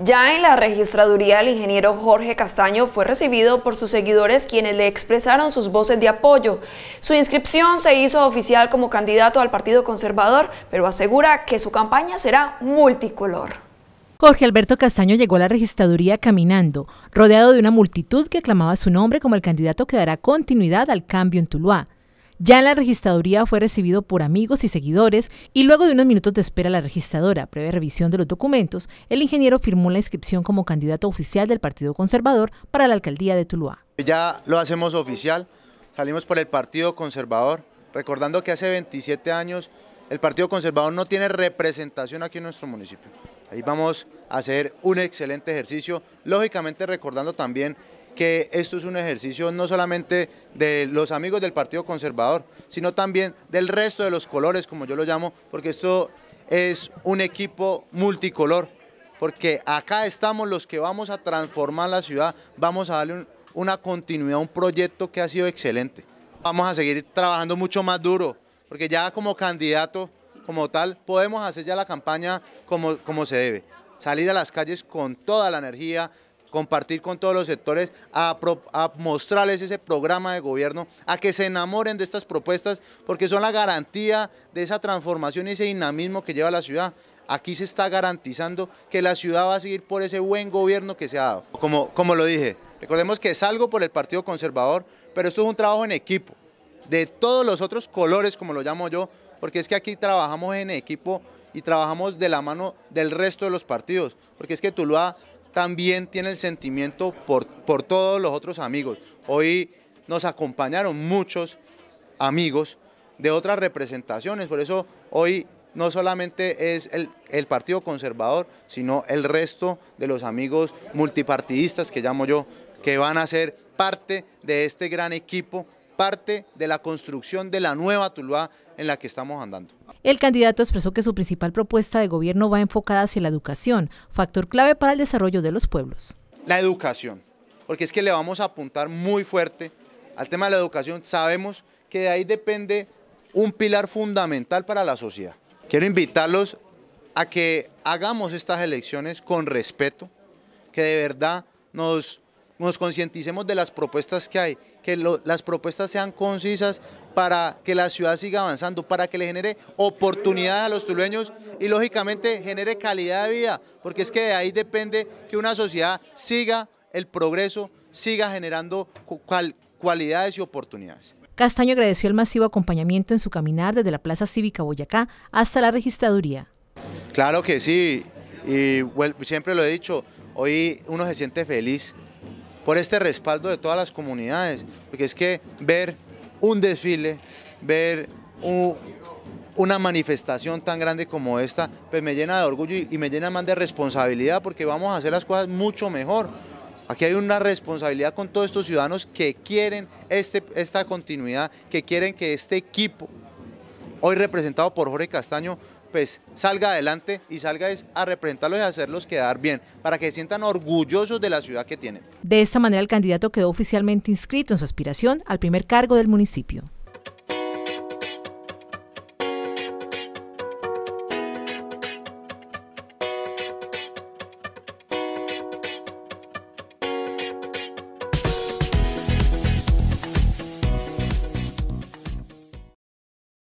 Ya en la registraduría, el ingeniero Jorge Castaño fue recibido por sus seguidores quienes le expresaron sus voces de apoyo. Su inscripción se hizo oficial como candidato al Partido Conservador, pero asegura que su campaña será multicolor. Jorge Alberto Castaño llegó a la registraduría caminando, rodeado de una multitud que aclamaba su nombre como el candidato que dará continuidad al cambio en Tuluá. Ya en la registraduría fue recibido por amigos y seguidores y luego de unos minutos de espera la registradora, previa revisión de los documentos, el ingeniero firmó la inscripción como candidato oficial del Partido Conservador para la alcaldía de Tuluá. Ya lo hacemos oficial, salimos por el Partido Conservador, recordando que hace 27 años el Partido Conservador no tiene representación aquí en nuestro municipio. Ahí vamos a hacer un excelente ejercicio, lógicamente recordando también que esto es un ejercicio no solamente de los amigos del Partido Conservador, sino también del resto de los colores, como yo lo llamo, porque esto es un equipo multicolor, porque acá estamos los que vamos a transformar la ciudad, vamos a darle una continuidad a un proyecto que ha sido excelente. Vamos a seguir trabajando mucho más duro, porque ya como candidato, como tal, podemos hacer ya la campaña como, como se debe. Salir a las calles con toda la energía, compartir con todos los sectores, a, mostrarles ese programa de gobierno, a que se enamoren de estas propuestas, porque son la garantía de esa transformación y ese dinamismo que lleva la ciudad. Aquí se está garantizando que la ciudad va a seguir por ese buen gobierno que se ha dado. Como, como lo dije, recordemos que salgo por el Partido Conservador, pero esto es un trabajo en equipo, de todos los otros colores, como lo llamo yo, porque es que aquí trabajamos en equipo y trabajamos de la mano del resto de los partidos, porque es que Tuluá también tiene el sentimiento por, por todos los otros amigos. Hoy nos acompañaron muchos amigos de otras representaciones, por eso hoy no solamente es el, el, Partido Conservador, sino el resto de los amigos multipartidistas que llamo yo, que van a ser parte de este gran equipo parte de la construcción de la nueva Tuluá en la que estamos andando. El candidato expresó que su principal propuesta de gobierno va enfocada hacia la educación, factor clave para el desarrollo de los pueblos. La educación, porque es que le vamos a apuntar muy fuerte al tema de la educación. Sabemos que de ahí depende un pilar fundamental para la sociedad. Quiero invitarlos a que hagamos estas elecciones con respeto, que de verdad nos nos concienticemos de las propuestas que hay, que las propuestas sean concisas para que la ciudad siga avanzando, para que le genere oportunidades a los tulueños y lógicamente genere calidad de vida, porque es que de ahí depende que una sociedad siga el progreso, siga generando cualidades y oportunidades. Castaño agradeció el masivo acompañamiento en su caminar desde la Plaza Cívica Boyacá hasta la registraduría. Claro que sí, y bueno, siempre lo he dicho, hoy uno se siente feliz por este respaldo de todas las comunidades, porque es que ver un desfile, ver una manifestación tan grande como esta, pues me llena de orgullo y, me llena más de responsabilidad porque vamos a hacer las cosas mucho mejor. Aquí hay una responsabilidad con todos estos ciudadanos que quieren este, esta continuidad, que quieren que este equipo hoy representado por Jorge Castaño, pues salga adelante y salga a representarlos y hacerlos quedar bien, para que se sientan orgullosos de la ciudad que tienen. De esta manera el candidato quedó oficialmente inscrito en su aspiración al primer cargo del municipio.